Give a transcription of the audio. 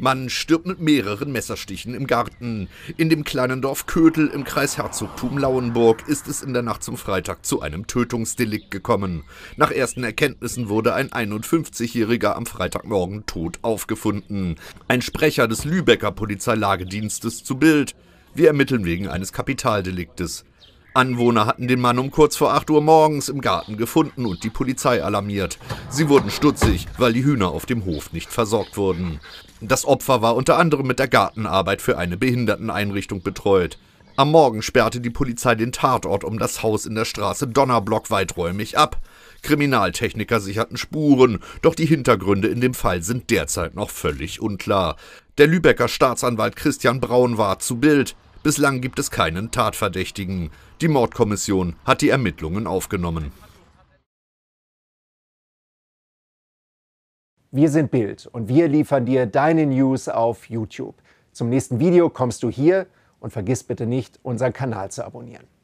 Man stirbt mit mehreren Messerstichen im Garten. In dem kleinen Dorf Kötel im Kreis Herzogtum Lauenburg ist es in der Nacht zum Freitag zu einem Tötungsdelikt gekommen. Nach ersten Erkenntnissen wurde ein 51-Jähriger am Freitagmorgen tot aufgefunden. Ein Sprecher des Lübecker Polizeilagedienstes zu Bild. Wir ermitteln wegen eines Kapitaldeliktes. Anwohner hatten den Mann um kurz vor 8 Uhr morgens im Garten gefunden und die Polizei alarmiert. Sie wurden stutzig, weil die Hühner auf dem Hof nicht versorgt wurden. Das Opfer war unter anderem mit der Gartenarbeit für eine Behinderteneinrichtung betreut. Am Morgen sperrte die Polizei den Tatort um das Haus in der Straße Donnerblock weiträumig ab. Kriminaltechniker sicherten Spuren, doch die Hintergründe in dem Fall sind derzeit noch völlig unklar. Der Lübecker Staatsanwalt Christian Braun war zu Bild. Bislang gibt es keinen Tatverdächtigen. Die Mordkommission hat die Ermittlungen aufgenommen. Wir sind Bild und wir liefern dir deine News auf YouTube. Zum nächsten Video kommst du hier und vergiss bitte nicht, unseren Kanal zu abonnieren.